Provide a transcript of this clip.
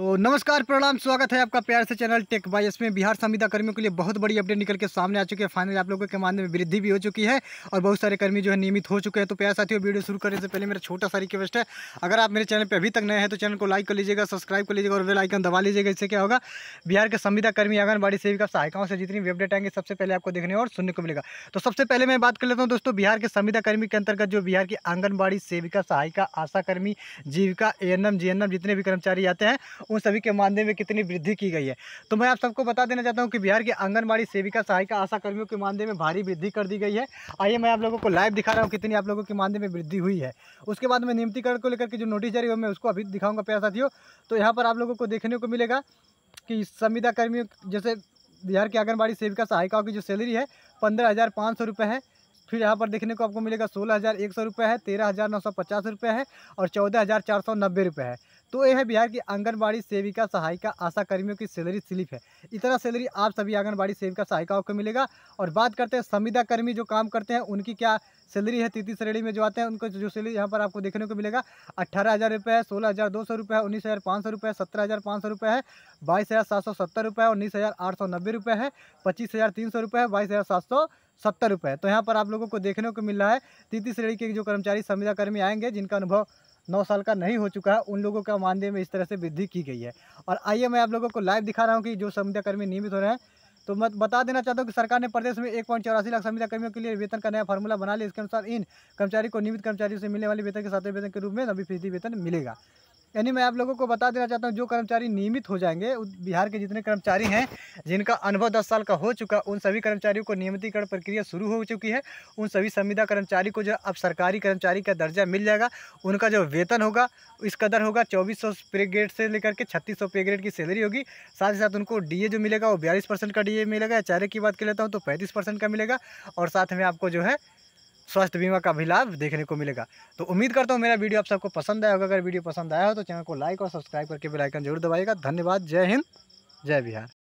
तो नमस्कार प्रणाम स्वागत है आपका प्यार से चैनल टेक बाई इसमें बिहार संविदा कर्मियों के लिए बहुत बड़ी अपडेट निकल के सामने आ चुकी है फाइनल आप लोगों के मानने में वृद्धि भी हो चुकी है और बहुत सारे कर्मी जो है नियमित हो चुके हैं तो प्यार साथियों वीडियो शुरू करने से पहले मेरा छोटा सा रिक्वेस्ट है अगर आप मेरे चैनल पर अभी तक नए हैं तो चैनल को लाइक कर लीजिएगा सब्सक्राइब कर लीजिएगा और वेल आइकन दबा लीजिएगा इससे क्या होगा बिहार के संविदा कर्मी आंगनबाड़ी सेविका सहायिकाओं से जितनी भी अपडेट आएंगे सबसे पहले आपको देखने और सुनने को मिलेगा तो सबसे पहले मैं बात कर लेता हूँ दोस्तों बिहार के संविदा कर्मी के अंतर्गत जो बिहार की आंगनबाड़ी सेविका सहायिका आशा कर्मी जीविका ए एन जितने भी कर्मचारी आते हैं उन सभी के मानदेय में कितनी वृद्धि की गई है तो मैं आप सबको बता देना चाहता हूँ कि बिहार की आंगनबाड़ी सेविका सहायिका आशा कर्मियों के मानदेय में भारी वृद्धि कर दी गई है आइए मैं आप लोगों को लाइव दिखा रहा हूँ कितनी आप लोगों के मानदेय में वृद्धि हुई है उसके बाद में नियमितीकरण को लेकर के जो नोटिस जारी हुआ मैं उसको अभी दिखाऊंगा प्यार साथियों तो यहाँ पर आप लोगों को देखने को मिलेगा कि संविदा कर्मियों जैसे बिहार की आंगनबाड़ी सेविका सहायिकाओं की जो सैलरी है पंद्रह हज़ार पाँच सौ रुपये है फिर यहाँ पर देखने को आपको मिलेगा सोलह हज़ार एक सौ रुपये है तेरह हज़ार नौ सौ पचास रुपये है और चौदह हज़ार चार सौ नब्बे रुपये है तो यह है बिहार की आंगनबाड़ी सेविका सहायिका आशा कर्मियों की सैलरी स्लिप है इतना सैलरी आप सभी आंगनबाड़ी सेविका सहायिकाओं को मिलेगा और बात करते हैं संविदा कर्मी जो काम करते हैं उनकी क्या सैलरी है तृतीय श्रेणी में जो आते हैं उनको जो सैलरी यहाँ पर आपको देखने को मिलेगा अट्ठारह हज़ार रुपये है सोलह हज़ार दो सौ रुपये है उन्नीस हज़ार पाँच सौ रुपये है सत्रह हज़ार पाँच सौ रुपये है बाईस हज़ार सात सौ सत्तर रुपये है उन्नीस हज़ार आठ सौ नब्बे रुपये है पच्चीस हज़ार तीन सौ रुपये है बाईस हज़ार सात सौ सत्तर रुपये तो यहाँ पर आप लोगों को देखने को मिल रहा है तृतीय श्रेणी के जो कर्मचारी संविदा कर्मी आएंगे जिनका अनुभव नौ साल का नहीं हो चुका है उन लोगों का मानदेय में इस तरह से वृद्धि की गई है और आइए मैं आप लोगों को लाइव दिखा रहा हूँ कि जो संविदा कर्मी नियमित हो रहे हैं तो मैं बता देना चाहता हूँ कि सरकार ने प्रदेश में एक पॉइंट चौरासी लाख संविदा कर्मियों के लिए वेतन का नया फॉर्मूला बना लिया इसके अनुसार इन कर्मचारी को नियमित कर्मचारियों से मिलने वाले वेतन के साथ वेतन के रूप में नब्बे फीसदी वेतन मिलेगा यानी मैं आप लोगों को बता देना चाहता हूँ जो कर्मचारी नियमित हो जाएंगे बिहार के जितने कर्मचारी हैं जिनका अनुभव दस साल का हो चुका उन सभी कर्मचारियों को नियमितीकरण प्रक्रिया शुरू हो चुकी है उन सभी संविदा कर्मचारी को जो अब सरकारी कर्मचारी का दर्जा मिल जाएगा उनका जो वेतन होगा इस कदर होगा चौबीस सौ पे ग्रेड से लेकर के छत्तीस सौ पे ग्रेड की सैलरी होगी साथ ही साथ उनको डी जो मिलेगा वो बयालीस परसेंट का डी मिलेगा चारे की बात कर लेता हूँ तो पैंतीस परसेंट का मिलेगा और साथ में आपको जो है स्वास्थ्य बीमा का भी लाभ देखने को मिलेगा तो उम्मीद करता हूँ मेरा वीडियो आप सबको पसंद आया होगा अगर वीडियो पसंद आया हो तो चैनल को लाइक और सब्सक्राइब करके बेलाइकन जरूर दबाएगा धन्यवाद जय हिंद जय बिहार